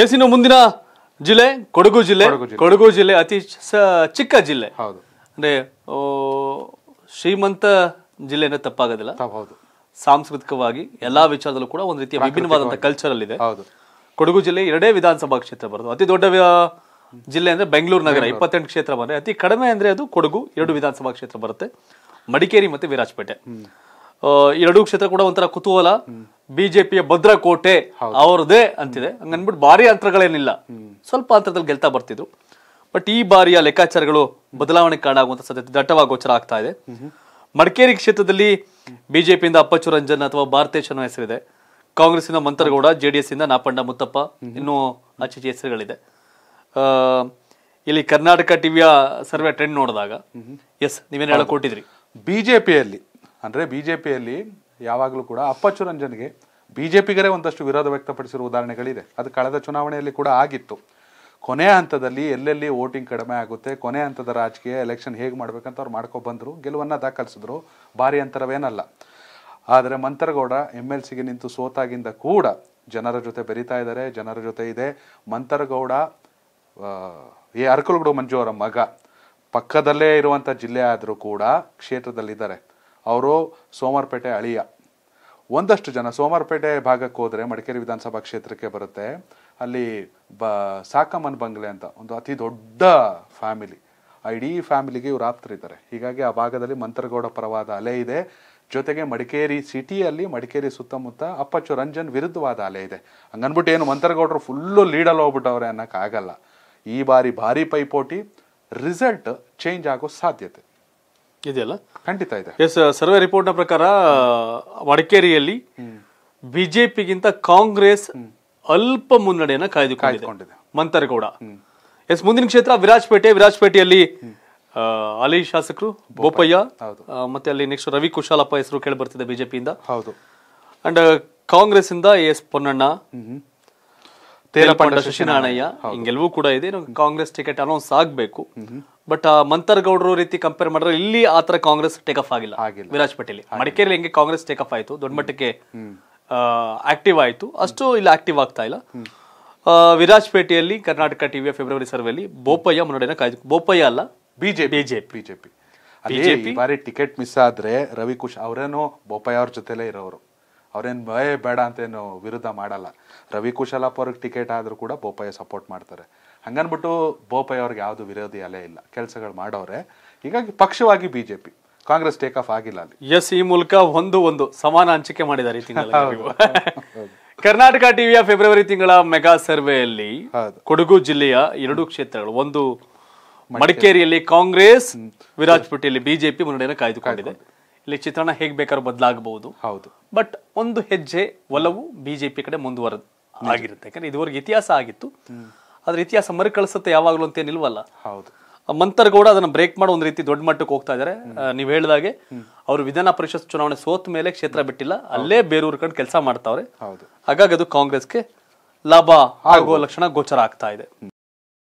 S ಇನ್ನು ಮುಂದಿನ ಜಿಲ್ಲೆ ಕೊಡಗು ಜಿಲ್ಲೆ ಕೊಡಗು ಜಿಲ್ಲೆ ಅತಿ ಚಿಕ್ಕ ಜಿಲ್ಲೆ ಹೌದು ಅಂದ್ರೆ ಶ್ರೀಮಂತ ಜಿಲ್ಲೆ ಅಂದ್ರೆ ತಪ್ಪಾಗೋದಿಲ್ಲ ಸಾಂಸ್ಕೃತಿಕವಾಗಿ ಎಲ್ಲಾ ವಿಚಾರದಲ್ಲೂ ಕೂಡ ಒಂದು ರೀತಿಯ ವಿಭಿನ್ನವಾದಂತಹ ಕಲ್ಚರ್ ಅಲ್ಲಿ ಇದೆ ಕೊಡಗು ಜಿಲ್ಲೆ ಎರಡೇ ವಿಧಾನಸಭಾ ಕ್ಷೇತ್ರ ಬರೋದು ಅತಿ ದೊಡ್ಡ ಜಿಲ್ಲೆ ಅಂದ್ರೆ ಬೆಂಗಳೂರು ನಗರ ಇಪ್ಪತ್ತೆಂಟು ಕ್ಷೇತ್ರ ಬಂದ್ರೆ ಅತಿ ಕಡಿಮೆ ಅಂದ್ರೆ ಅದು ಕೊಡಗು ಎರಡು ವಿಧಾನಸಭಾ ಕ್ಷೇತ್ರ ಬರುತ್ತೆ ಮಡಿಕೇರಿ ಮತ್ತೆ ವಿರಾಜಪೇಟೆ ಎರಡೂ ಕ್ಷೇತ್ರ ಕೂಡ ಒಂಥರ ಕುತೂಹಲ ಬಿಜೆಪಿಯ ಭದ್ರಕೋಟೆ ಅವರದೇ ಅಂತಿದೆ ಹಂಗನ್ಬಿಟ್ಟು ಭಾರಿ ಅಂತರಗಳೇನಿಲ್ಲ ಸ್ವಲ್ಪ ಅಂತರದಲ್ಲಿ ಗೆಲ್ತಾ ಬರ್ತಿದ್ರು ಬಟ್ ಈ ಬಾರಿಯ ಲೆಕ್ಕಾಚಾರಗಳು ಬದಲಾವಣೆ ಕಾರಣ ಆಗುವಂತ ಸಾಧ್ಯತೆ ದಟ್ಟವಾಗಿ ಗೋಚರ ಆಗ್ತಾ ಇದೆ ಮಡಿಕೇರಿ ಕ್ಷೇತ್ರದಲ್ಲಿ ಬಿಜೆಪಿಯಿಂದ ಅಪ್ಪಚ್ಚು ರಂಜನ್ ಅಥವಾ ಭಾರತೇಶನ ಹೆಸರಿದೆ ಜೆ ಮಂತರಗೌಡ ಜೆಡಿಎಸ್ ಇಂದ ನಾಪಂಡ ಮುತ್ತಪ್ಪ ಇನ್ನೂ ಆಚೆ ಹೆಸರುಗಳಿದೆ ಇಲ್ಲಿ ಕರ್ನಾಟಕ ಟಿವಿಯ ಸರ್ವೆ ಟ್ರೆಂಡ್ ನೋಡಿದಾಗ ಎಸ್ ನೀವೇನು ಹೇಳಕ್ ಕೊಟ್ಟಿದ್ರಿ ಬಿಜೆಪಿಯಲ್ಲಿ ಅಂದ್ರೆ ಬಿಜೆಪಿಯಲ್ಲಿ ಯಾವಾಗಲೂ ಕೂಡ ಅಪ್ಪಚ್ಚು ರಂಜನ್ಗೆ ಬಿಜೆಪಿಗರೇ ಒಂದಷ್ಟು ವಿರೋಧ ವ್ಯಕ್ತಪಡಿಸಿರುವ ಉದಾಹರಣೆಗಳಿದೆ ಅದು ಕಳೆದ ಚುನಾವಣೆಯಲ್ಲಿ ಕೂಡ ಆಗಿತ್ತು ಕೊನೆ ಹಂತದಲ್ಲಿ ಎಲ್ಲೆಲ್ಲಿ ವೋಟಿಂಗ್ ಕಡಿಮೆ ಆಗುತ್ತೆ ಕೊನೆ ಹಂತದ ರಾಜಕೀಯ ಎಲೆಕ್ಷನ್ ಹೇಗೆ ಮಾಡಬೇಕಂತ ಅವ್ರು ಮಾಡ್ಕೊಂಡು ಬಂದರು ಗೆಲುವನ್ನು ದಾಖಲಿಸಿದ್ರು ಭಾರಿ ಅಂತರವೇನಲ್ಲ ಆದರೆ ಮಂತರಗೌಡ ಎಮ್ ಎಲ್ ಸಿಗೆ ನಿಂತು ಸೋತಾಗಿಂದ ಕೂಡ ಜನರ ಜೊತೆ ಬೆರೀತಾ ಇದ್ದಾರೆ ಜನರ ಜೊತೆ ಇದೆ ಮಂತರಗೌಡ ಎ ಅರ್ಕಲ್ಗುಡು ಮಂಜು ಅವರ ಮಗ ಪಕ್ಕದಲ್ಲೇ ಇರುವಂಥ ಜಿಲ್ಲೆ ಆದರೂ ಕೂಡ ಕ್ಷೇತ್ರದಲ್ಲಿದ್ದಾರೆ ಅವರು ಸೋಮಾರ್ಪೇಟೆ ಅಳಿಯ ಒಂದಷ್ಟು ಜನ ಸೋಮಾರಪೇಟೆ ಭಾಗಕ್ಕೆ ಹೋದರೆ ಮಡಿಕೇರಿ ವಿಧಾನಸಭಾ ಕ್ಷೇತ್ರಕ್ಕೆ ಬರುತ್ತೆ ಅಲ್ಲಿ ಬ ಸಾಕಮ್ಮನ್ ಬಂಗ್ಲೆ ಅಂತ ಒಂದು ಅತಿ ದೊಡ್ಡ ಫ್ಯಾಮಿಲಿ ಆ ಇಡೀ ಫ್ಯಾಮಿಲಿಗೆ ಇವ್ರು ಆಪ್ತರಿದ್ದಾರೆ ಹೀಗಾಗಿ ಆ ಭಾಗದಲ್ಲಿ ಮಂತ್ರಗೌಡ ಪರವಾದ ಅಲೆ ಇದೆ ಜೊತೆಗೆ ಮಡಿಕೇರಿ ಸಿಟಿಯಲ್ಲಿ ಮಡಿಕೇರಿ ಸುತ್ತಮುತ್ತ ಅಪ್ಪಚ್ಚು ರಂಜನ್ ವಿರುದ್ಧವಾದ ಅಲೆ ಇದೆ ಹಂಗನ್ಬಿಟ್ಟು ಏನು ಮಂತ್ರಗೌಡರು ಫುಲ್ಲು ಲೀಡಲ್ಲಿ ಹೋಗ್ಬಿಟ್ಟವ್ರೆ ಅನ್ನೋಕ್ಕಾಗಲ್ಲ ಈ ಬಾರಿ ಭಾರಿ ಪೈಪೋಟಿ ರಿಸಲ್ಟ್ ಚೇಂಜ್ ಆಗೋ ಸಾಧ್ಯತೆ ಇದೆಯಲ್ಲ ಖಂಡಿತ ಇದೆ ಎಸ್ uh, ಸರ್ವೆ ನ ಪ್ರಕಾರ ಮಡಿಕೇರಿಯಲ್ಲಿ ಬಿಜೆಪಿಗಿಂತ ಕಾಂಗ್ರೆಸ್ ಅಲ್ಪ ಮುನ್ನಡೆಯನ್ನ ಕಾಯ್ದುಕೊಂಡಿದೆ ಮಂತರಗೌಡ ಎಸ್ ಮುಂದಿನ ಕ್ಷೇತ್ರ ವಿರಾಜಪೇಟೆ ವಿರಾಜಪೇಟೆಯಲ್ಲಿ ಅಲಿ ಶಾಸಕರು ಬೋಪಯ್ಯ ಮತ್ತೆ ಅಲ್ಲಿ ನೆಕ್ಸ್ಟ್ ರವಿ ಕುಶಾಲಪ್ಪ ಹೆಸರು ಕೇಳಿ ಬರ್ತಿದೆ ಬಿಜೆಪಿಯಿಂದ ಹೌದು ಅಂಡ್ ಕಾಂಗ್ರೆಸ್ ಇಂದ ಎಸ್ ಪೊನ್ನಣ್ಣ ತೇರಪಂಡ ಶಶಿನಾಣಯ್ಯ ಹಿಂಗೆಲ್ಲವೂ ಕೂಡ ಇದೆ ಕಾಂಗ್ರೆಸ್ ಟಿಕೆಟ್ ಅನೌನ್ಸ್ ಆಗಬೇಕು ಬಟ್ ಮಂತರ್ಗೌಡರು ರೀತಿ ಕಂಪೇರ್ ಮಾಡಿದ್ರೆ ಇಲ್ಲಿ ಆ ತರ ಕಾಂಗ್ರೆಸ್ ಟೇಕ್ ಆಫ್ ಆಗಿಲ್ಲ ವಿರಾಜ್ ಪಟೇಲಿ ಮಡಿಕೇರಿಯಲ್ಲಿ ಹೆಂಗೆ ಕಾಂಗ್ರೆಸ್ ಟೇಕ್ ಆಫ್ ಆಯ್ತು ದೊಡ್ಡ ಮಟ್ಟಕ್ಕೆ ಆಕ್ಟಿವ್ ಆಯ್ತು ಅಷ್ಟು ಇಲ್ಲಿ ಆಕ್ಟಿವ್ ಆಗ್ತಾ ಇಲ್ಲ ವಿರಾಜಪೇಟೆಯಲ್ಲಿ ಕರ್ನಾಟಕ ಟಿವಿಯ ಫೆಬ್ರವರಿ ಸರ್ವೆಯಲ್ಲಿ ಬೋಪಯ್ಯ ಮುನ್ನಡೆಯನ್ನು ಕಾಯ್ದು ಬೋಪಯ್ಯ ಅಲ್ಲ ಬಿಜೆಪಿ ಬಿಜೆಪಿ ಬಿಜೆಪಿ ಬಾರಿ ಟಿಕೆಟ್ ಮಿಸ್ ಆದ್ರೆ ಕುಶ್ ಅವರೇನೋ ಬೋಪಯ್ಯ ಅವ್ರ ಜೊತೆಲೇ ಇರೋರು ಅವ್ರೇನು ಭಯ ಬೇಡ ಅಂತೇನು ವಿರುದ್ಧ ಮಾಡಲ್ಲ ರವಿ ಕುಶಲಪ್ಪ ಅವ್ರಿಗೆ ಟಿಕೆಟ್ ಆದರೂ ಕೂಡ ಬೋಪಯ್ಯ ಸಪೋರ್ಟ್ ಮಾಡ್ತಾರೆ ಹಂಗನ್ಬಿಟ್ಟು ಬೋಪಯ್ಯ ಅವ್ರಿಗೆ ಯಾವುದು ವಿರೋಧಿ ಅಲೆ ಇಲ್ಲ ಕೆಲಸಗಳು ಮಾಡೋರೆ ಹೀಗಾಗಿ ಪಕ್ಷವಾಗಿ B J P Congress take off ಆಗಿಲ್ಲ ಅಲ್ಲಿ ಎಸ್ ಈ ಮೂಲಕ ಒಂದು ಒಂದು ಸಮಾನ ಹಂಚಿಕೆ ಮಾಡಿದ್ದಾರೆ ಕರ್ನಾಟಕ ಟಿವಿಯ ಫೆಬ್ರವರಿ ತಿಂಗಳ ಮೆಗಾ ಸರ್ವೆಯಲ್ಲಿ ಕೊಡಗು ಜಿಲ್ಲೆಯ ಎರಡು ಕ್ಷೇತ್ರಗಳು ಒಂದು ಮಡಿಕೇರಿಯಲ್ಲಿ ಕಾಂಗ್ರೆಸ್ ವಿರಾಜಪೇಟೆಯಲ್ಲಿ ಬಿಜೆಪಿ ಮುನ್ನಡೆಯನ್ನು ಕಾಯ್ದುಕೊಂಡಿದೆ ಇಲ್ಲಿ ಚಿತ್ರಣ ಹೇಗೆ ಬೇಕಾದ್ರೂ ಬದಲಾಗಬಹುದು ಹೌದು ಬಟ್ ಒಂದು ಹೆಜ್ಜೆ ಒಲವು ಬಿಜೆಪಿ ಕಡೆ ಮುಂದುವರ ಆಗಿರುತ್ತೆ ಯಾಕಂದ್ರೆ ಇದುವರೆಗೆ ಇತಿಹಾಸ ಆಗಿತ್ತು ಅದ್ರ ಇತಿಹಾಸ ಮರುಕಳಿಸುತ್ತೆ ಯಾವಾಗಲೂ ಅಂತ ನಿಲ್ವಲ್ಲ ಹೌದು ಗೌಡ ಅದನ್ನ ಬ್ರೇಕ್ ಮಾಡೋ ಒಂದು ರೀತಿ ದೊಡ್ಡ ಮಟ್ಟಕ್ಕೆ ಹೋಗ್ತಾ ಇದಾರೆ ನೀವು ಹೇಳಿದಾಗೆ ಅವರು ವಿಧಾನ ಪರಿಷತ್ ಚುನಾವಣೆ ಸೋತ ಮೇಲೆ ಕ್ಷೇತ್ರ ಬಿಟ್ಟಿಲ್ಲ ಅಲ್ಲೇ ಬೇರೂರ್ ಕಡೆ ಕೆಲಸ ಮಾಡ್ತಾವ್ರೆ ಹಾಗಾಗಿ ಅದು ಕಾಂಗ್ರೆಸ್ಗೆ ಲಾಭ ಆಗೋ ಲಕ್ಷಣ ಗೋಚರ ಆಗ್ತಾ ಇದೆ